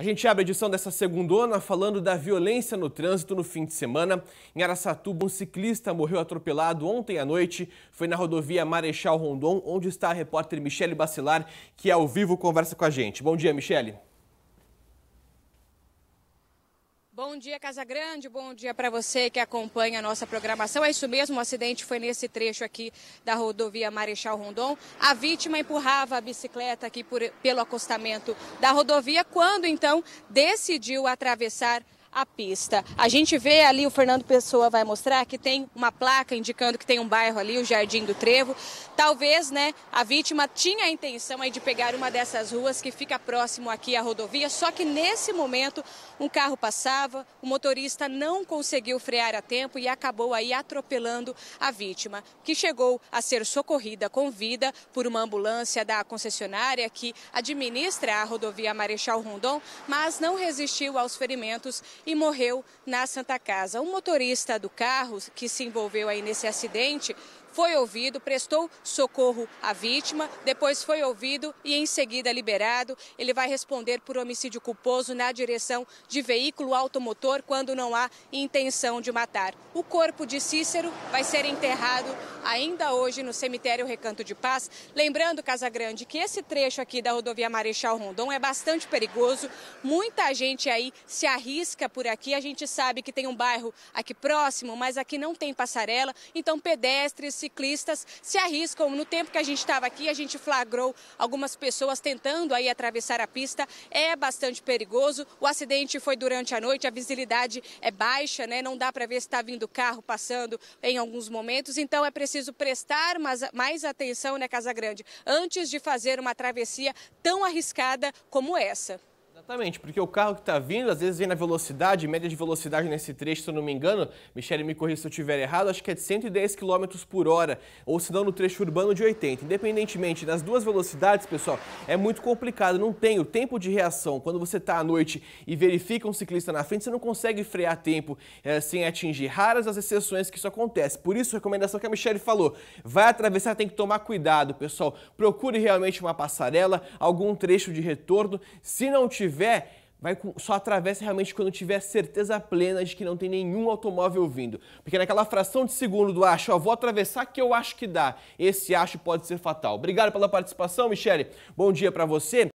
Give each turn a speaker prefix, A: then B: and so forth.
A: A gente abre a edição dessa segundona falando da violência no trânsito no fim de semana. Em Araçatuba, um ciclista morreu atropelado ontem à noite. Foi na rodovia Marechal Rondon, onde está a repórter Michele Bacilar, que é ao vivo conversa com a gente. Bom dia, Michele.
B: Bom dia, Casa Grande. Bom dia para você que acompanha a nossa programação. É isso mesmo, o acidente foi nesse trecho aqui da rodovia Marechal Rondon. A vítima empurrava a bicicleta aqui por, pelo acostamento da rodovia, quando então decidiu atravessar a pista. A gente vê ali, o Fernando Pessoa vai mostrar que tem uma placa indicando que tem um bairro ali, o Jardim do Trevo. Talvez, né, a vítima tinha a intenção aí de pegar uma dessas ruas que fica próximo aqui à rodovia, só que nesse momento um carro passava, o motorista não conseguiu frear a tempo e acabou aí atropelando a vítima, que chegou a ser socorrida com vida por uma ambulância da concessionária que administra a rodovia Marechal Rondon, mas não resistiu aos ferimentos e morreu na Santa Casa. O motorista do carro que se envolveu aí nesse acidente foi ouvido, prestou socorro à vítima, depois foi ouvido e em seguida liberado. Ele vai responder por homicídio culposo na direção de veículo automotor quando não há intenção de matar. O corpo de Cícero vai ser enterrado ainda hoje no cemitério Recanto de Paz. Lembrando, Casagrande, que esse trecho aqui da rodovia Marechal Rondon é bastante perigoso. Muita gente aí se arrisca por aqui, a gente sabe que tem um bairro aqui próximo, mas aqui não tem passarela, então pedestres, ciclistas se arriscam. No tempo que a gente estava aqui, a gente flagrou algumas pessoas tentando aí atravessar a pista. É bastante perigoso. O acidente foi durante a noite, a visibilidade é baixa, né? Não dá para ver se está vindo carro passando em alguns momentos, então é preciso prestar mais, mais atenção, né, Casa Grande, antes de fazer uma travessia tão arriscada como essa.
A: Exatamente, porque o carro que está vindo, às vezes vem na velocidade, média de velocidade nesse trecho, se eu não me engano, Michele, me corrija se eu estiver errado, acho que é de 110 km por hora, ou se não no trecho urbano de 80. Independentemente das duas velocidades, pessoal, é muito complicado, não tem o tempo de reação. Quando você está à noite e verifica um ciclista na frente, você não consegue frear tempo é, sem atingir. Raras as exceções que isso acontece. Por isso, a recomendação que a Michele falou, vai atravessar, tem que tomar cuidado, pessoal. Procure realmente uma passarela, algum trecho de retorno. Se não tiver, tiver, vai só atravessa realmente quando tiver certeza plena de que não tem nenhum automóvel vindo. Porque naquela fração de segundo do acho, ó, vou atravessar que eu acho que dá. Esse acho pode ser fatal. Obrigado pela participação, Michele. Bom dia para você.